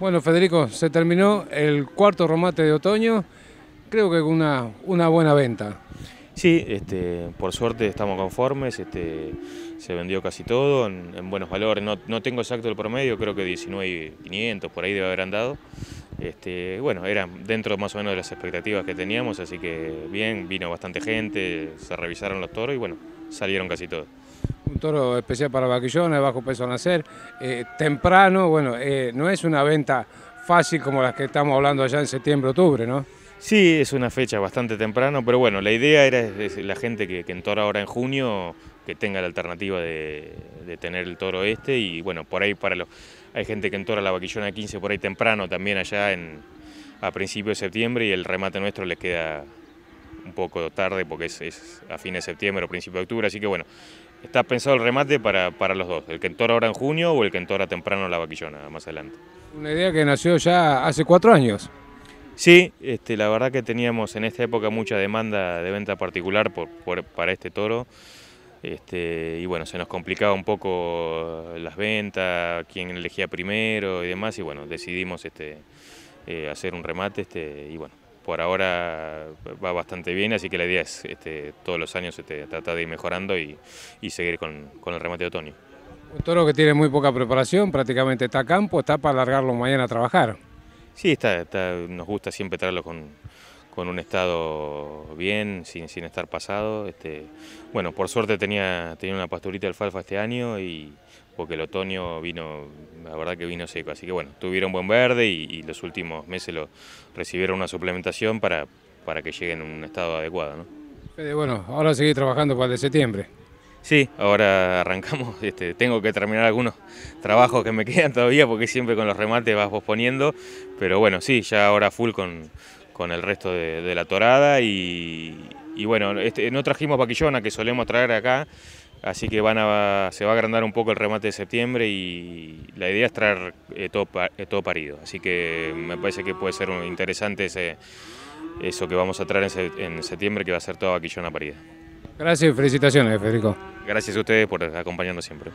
Bueno, Federico, se terminó el cuarto romate de otoño. Creo que con una buena venta. Sí, este, por suerte estamos conformes, este, se vendió casi todo en, buenos valores, no, tengo exacto el promedio, creo que 19.500 por ahí debe haber andado. Este, bueno, era dentro más o menos de las expectativas que teníamos, así que bien, vino bastante gente, se revisaron los toros y bueno, salieron casi todos un toro especial para vaquillona, bajo peso al nacer, eh, temprano, bueno, eh, no es una venta fácil como las que estamos hablando allá en septiembre, octubre, ¿no? Sí, es una fecha bastante temprano, pero bueno, la idea era la gente que, entora ahora en junio que tenga la alternativa de, tener el toro este y bueno, por ahí para los... Hay gente que entora la vaquillona 15 por ahí temprano también allá a principios de septiembre y el remate nuestro les queda un poco tarde porque es, es a fines de septiembre o principio de octubre, así que bueno, Está pensado el remate para, los dos, el que entora ahora en junio o el que entora temprano la vaquillona, más adelante. Una idea que nació ya hace cuatro años. Sí, este, la verdad que teníamos en esta época mucha demanda de venta particular por, para este toro. Este, y bueno, se nos complicaba un poco las ventas, quién elegía primero y demás, y bueno, decidimos este, eh, hacer un remate este, y bueno, por ahora va bastante bien, así que la idea es este, todos los años este, tratar de ir mejorando y, seguir con, con, el remate de otoño. Un toro que tiene muy poca preparación, prácticamente está a campo, está para alargarlo mañana a trabajar. Sí, está nos gusta siempre traerlo con, con un estado bien, sin, sin estar pasado. Este, bueno, por suerte tenía, tenía una pasturita de alfalfa este año y porque el otoño vino, la verdad que vino seco. Así que bueno, tuvieron buen verde y, los últimos meses lo recibieron una suplementación para, para que lleguen en un estado adecuado. bueno, ahora seguís trabajando para el de septiembre. Sí, ahora arrancamos. Este, tengo que terminar algunos trabajos que me quedan todavía porque siempre con los remates vas posponiendo. Pero bueno, sí, ya ahora full con, con el resto de, la torada y, bueno, este, no trajimos vaquillona que solemos traer acá, así que van a, se va a agrandar un poco el remate de septiembre y la idea es traer eh, eh, todo, parido, así que me parece que puede ser interesante eso que vamos a traer en, en septiembre que va a ser toda vaquillona parida. Gracias y felicitaciones Federico. Gracias a ustedes por acompañarnos siempre.